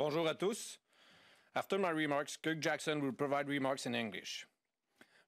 Bonjour à tous. After my remarks, Kirk Jackson will provide remarks in English.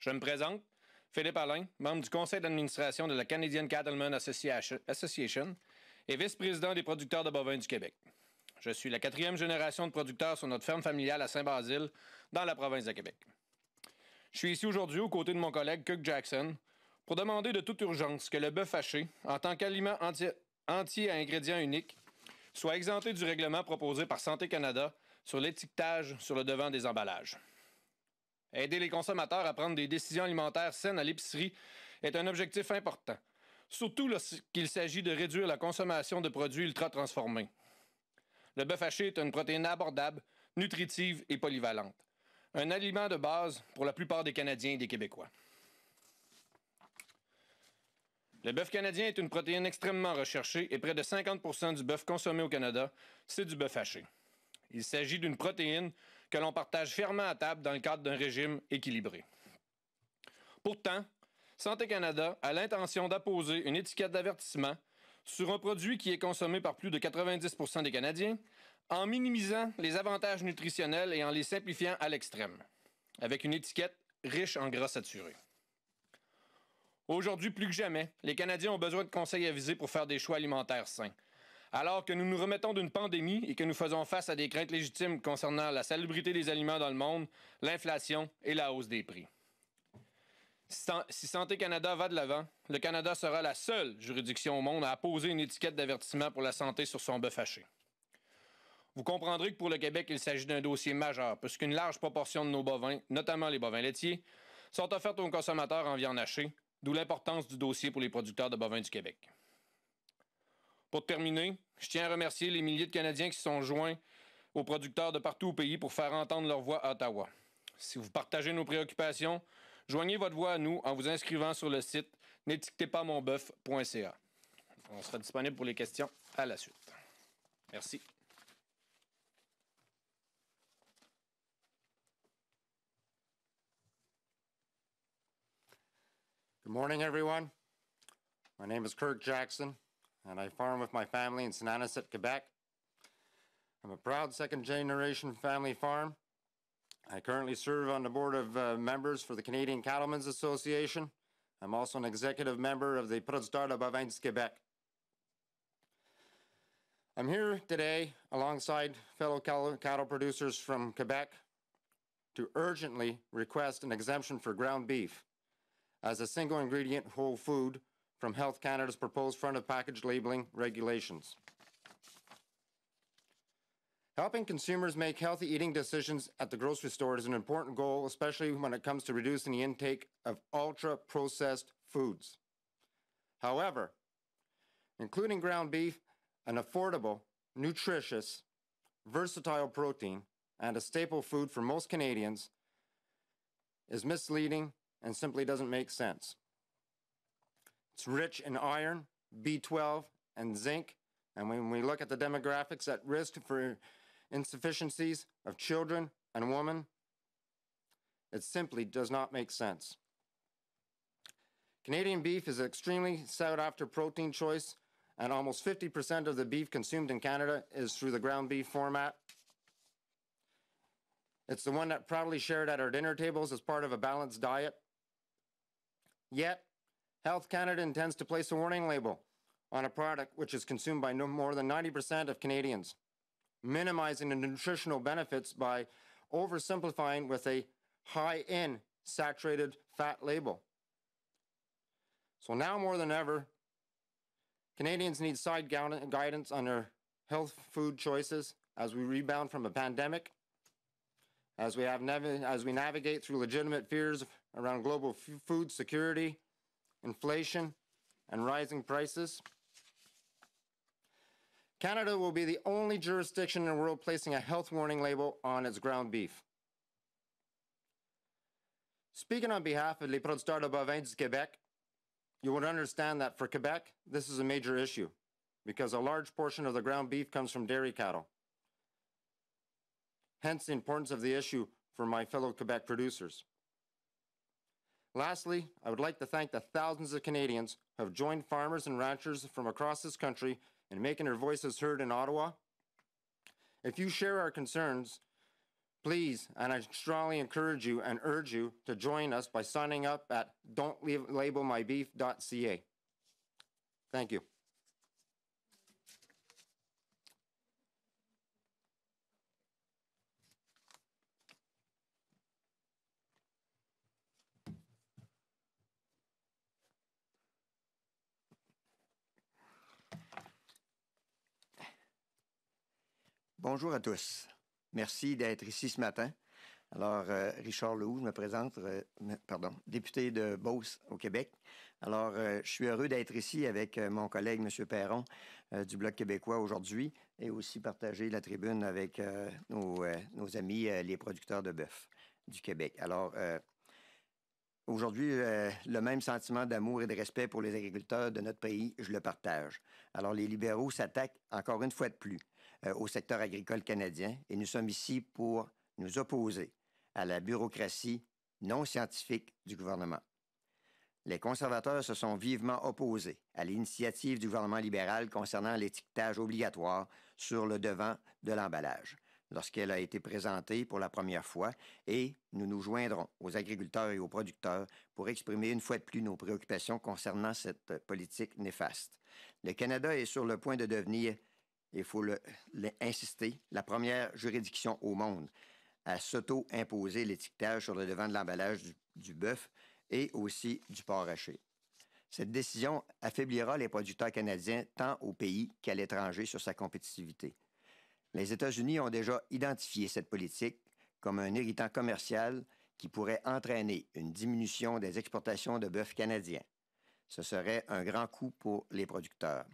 Je me présente, Philippe Alain, membre du conseil d'administration de la Canadian Cattlemen Association et vice-président des producteurs de bovins du Québec. Je suis la quatrième génération de producteurs sur notre ferme familiale à Saint-Basile, dans la province de Québec. Je suis ici aujourd'hui aux côtés de mon collègue Kirk Jackson pour demander de toute urgence que le bœuf haché, en tant qu'aliment entier, entier à ingrédients uniques, soit exempté du règlement proposé par Santé Canada sur l'étiquetage sur le devant des emballages. Aider les consommateurs à prendre des décisions alimentaires saines à l'épicerie est un objectif important, surtout lorsqu'il s'agit de réduire la consommation de produits ultra-transformés. Le bœuf haché est une protéine abordable, nutritive et polyvalente. Un aliment de base pour la plupart des Canadiens et des Québécois. Le bœuf canadien est une protéine extrêmement recherchée et près de 50 du bœuf consommé au Canada, c'est du bœuf haché. Il s'agit d'une protéine que l'on partage fermement à table dans le cadre d'un régime équilibré. Pourtant, Santé Canada a l'intention d'apposer une étiquette d'avertissement sur un produit qui est consommé par plus de 90 des Canadiens en minimisant les avantages nutritionnels et en les simplifiant à l'extrême, avec une étiquette riche en gras saturés. Aujourd'hui, plus que jamais, les Canadiens ont besoin de conseils avisés pour faire des choix alimentaires sains. Alors que nous nous remettons d'une pandémie et que nous faisons face à des craintes légitimes concernant la salubrité des aliments dans le monde, l'inflation et la hausse des prix. Si Santé Canada va de l'avant, le Canada sera la seule juridiction au monde à poser une étiquette d'avertissement pour la santé sur son bœuf haché. Vous comprendrez que pour le Québec, il s'agit d'un dossier majeur, puisqu'une large proportion de nos bovins, notamment les bovins laitiers, sont offerts aux consommateurs en viande hachée, D'où l'importance du dossier pour les producteurs de bovins du Québec. Pour terminer, je tiens à remercier les milliers de Canadiens qui se sont joints aux producteurs de partout au pays pour faire entendre leur voix à Ottawa. Si vous partagez nos préoccupations, joignez votre voix à nous en vous inscrivant sur le site n'étiquetezpasmonboeuf.ca. On sera disponible pour les questions à la suite. Merci. Good morning, everyone. My name is Kirk Jackson, and I farm with my family in Sinaniset, Quebec. I'm a proud second generation family farm. I currently serve on the board of uh, members for the Canadian Cattlemen's Association. I'm also an executive member of the Producteur de Bovins Quebec. I'm here today alongside fellow cattle producers from Quebec to urgently request an exemption for ground beef as a single ingredient whole food from Health Canada's proposed front of package labeling regulations. Helping consumers make healthy eating decisions at the grocery store is an important goal, especially when it comes to reducing the intake of ultra processed foods. However, including ground beef, an affordable, nutritious, versatile protein, and a staple food for most Canadians, is misleading and simply doesn't make sense. It's rich in iron, B12, and zinc. And when we look at the demographics at risk for insufficiencies of children and women, it simply does not make sense. Canadian beef is an extremely sought after protein choice, and almost 50% of the beef consumed in Canada is through the ground beef format. It's the one that proudly shared at our dinner tables as part of a balanced diet. Yet, Health Canada intends to place a warning label on a product which is consumed by no more than 90% of Canadians, minimizing the nutritional benefits by oversimplifying with a high in saturated fat label. So now more than ever, Canadians need side guidance on their health food choices as we rebound from a pandemic as we, have nav- as we navigate through legitimate fears around global f- food security, inflation, and rising prices, Canada will be the only jurisdiction in the world placing a health warning label on its ground beef. Speaking on behalf of Les Producteurs de du Québec, you would understand that for Quebec, this is a major issue because a large portion of the ground beef comes from dairy cattle hence the importance of the issue for my fellow Quebec producers. Lastly, I would like to thank the thousands of Canadians who have joined farmers and ranchers from across this country in making their voices heard in Ottawa. If you share our concerns, please, and I strongly encourage you and urge you to join us by signing up at don'tlabelmybeef.ca. Thank you. Bonjour à tous. Merci d'être ici ce matin. Alors, euh, Richard Lehoux, je me présente, euh, pardon, député de Beauce au Québec. Alors, euh, je suis heureux d'être ici avec mon collègue M. Perron du Bloc québécois aujourd'hui et aussi partager la tribune avec nos, nos, amis les producteurs de bœuf du Québec. Alors, Aujourd'hui, euh, le même sentiment d'amour et de respect pour les agriculteurs de notre pays, je le partage. Alors, les libéraux s'attaquent encore une fois de plus euh, au secteur agricole canadien et nous sommes ici pour nous opposer à la bureaucratie non scientifique du gouvernement. Les conservateurs se sont vivement opposés à l'initiative du gouvernement libéral concernant l'étiquetage obligatoire sur le devant de l'emballage lorsqu'elle a été présentée pour la première fois et nous nous joindrons aux agriculteurs et aux producteurs pour exprimer une fois de plus nos préoccupations concernant cette politique néfaste. Le Canada est sur le point de devenir, il faut l'insister, la première juridiction au monde à s'auto-imposer l'étiquetage sur le devant de l'emballage du, du bœuf et aussi du porc haché. Cette décision affaiblira les producteurs canadiens tant au pays qu'à l'étranger sur sa compétitivité. Les États-Unis ont déjà identifié cette politique comme un irritant commercial qui pourrait entraîner une diminution des exportations de bœuf canadien. Ce serait un grand coup pour les producteurs.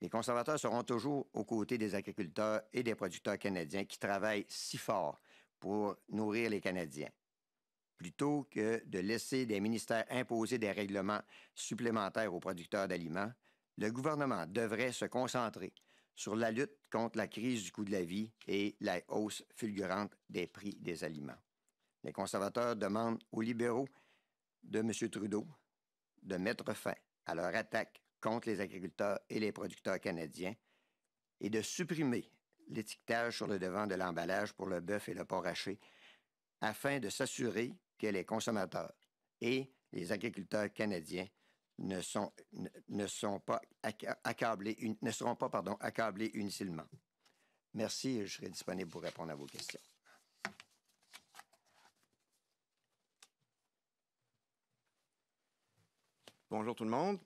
Les conservateurs seront toujours aux côtés des agriculteurs et des producteurs canadiens qui travaillent si fort pour nourrir les Canadiens, plutôt que de laisser des ministères imposer des règlements supplémentaires aux producteurs d'aliments. Le gouvernement devrait se concentrer sur la lutte contre la crise du coût de la vie et la hausse fulgurante des prix des aliments. Les conservateurs demandent aux libéraux de M. Trudeau de mettre fin à leur attaque contre les agriculteurs et les producteurs canadiens et de supprimer l'étiquetage sur le devant de l'emballage pour le bœuf et le porc haché afin de s'assurer que les consommateurs et les agriculteurs canadiens ne, sont, ne, sont pas accablés, ne seront pas pardon, accablés inutilement. Merci, je serai disponible pour répondre à vos questions. Bonjour tout le monde.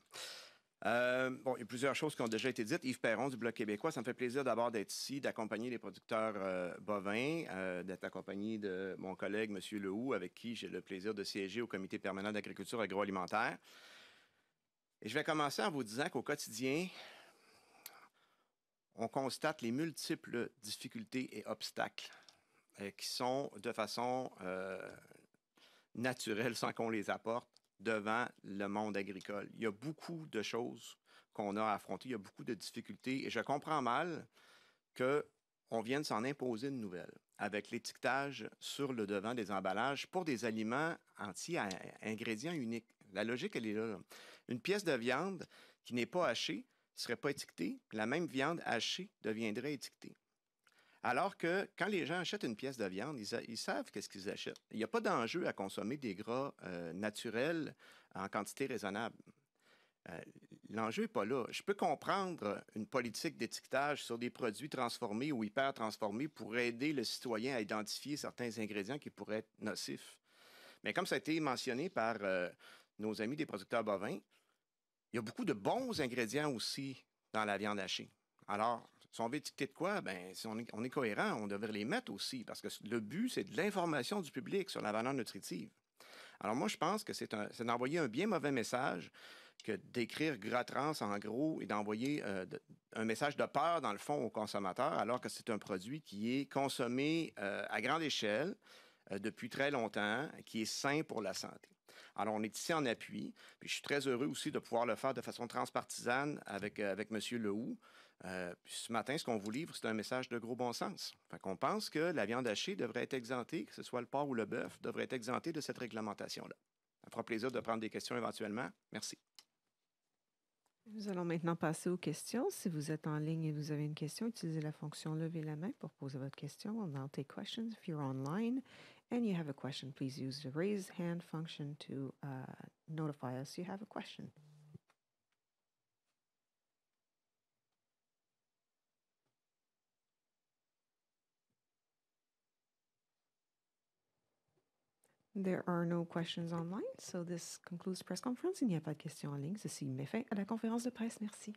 Euh, bon, il y a plusieurs choses qui ont déjà été dites. Yves Perron du Bloc québécois, ça me fait plaisir d'abord d'être ici, d'accompagner les producteurs euh, bovins, euh, d'être accompagné de mon collègue M. Lehoux, avec qui j'ai le plaisir de siéger au Comité permanent d'agriculture agroalimentaire. Et je vais commencer en vous disant qu'au quotidien, on constate les multiples difficultés et obstacles euh, qui sont de façon euh, naturelle, sans qu'on les apporte, devant le monde agricole. Il y a beaucoup de choses qu'on a à il y a beaucoup de difficultés, et je comprends mal qu'on vienne s'en imposer une nouvelle avec l'étiquetage sur le devant des emballages pour des aliments anti ingrédients uniques. La logique, elle est là. Une pièce de viande qui n'est pas hachée ne serait pas étiquetée. La même viande hachée deviendrait étiquetée. Alors que quand les gens achètent une pièce de viande, ils, savent qu'est-ce qu'ils achètent. Il n'y a pas d'enjeu à consommer des gras euh, naturels en quantité raisonnable. Euh, l'enjeu n'est pas là. Je peux comprendre une politique d'étiquetage sur des produits transformés ou hyper transformés pour aider le citoyen à identifier certains ingrédients qui pourraient être nocifs. Mais comme ça a été mentionné par euh, nos amis des producteurs bovins, il y a beaucoup de bons ingrédients aussi dans la viande hachée. Alors, si on veut étiqueter de quoi, ben, si on est, cohérent, on devrait les mettre aussi, parce que le but, c'est de l'information du public sur la valeur nutritive. Alors, moi, je pense que c'est d'envoyer un bien mauvais message que d'écrire gras trans en gros et d'envoyer euh, un message de peur dans le fond aux consommateurs, alors que c'est un produit qui est consommé euh, à grande échelle euh, depuis très longtemps, qui est sain pour la santé. Alors, on est ici en appui. Puis je suis très heureux aussi de pouvoir le faire de façon transpartisane avec, euh, avec M. Lehoux. Euh, ce matin, ce qu'on vous livre, c'est un message de gros bon sens. On pense que la viande hachée devrait être exemptée, que ce soit le porc ou le bœuf, devrait être exemptée de cette réglementation-là. Ça fera plaisir de prendre des questions éventuellement. Merci. Nous allons maintenant passer aux questions. Si vous êtes en ligne et vous avez une question, utilisez la fonction lever la main pour poser votre question. We'll now take questions if you're online. and you have a question, please use the raise hand function to uh, notify us you have a question. There are no questions online, so this concludes press conference. Il n'y a pas de questions en ligne. Ceci met fin à la conférence de presse. Merci.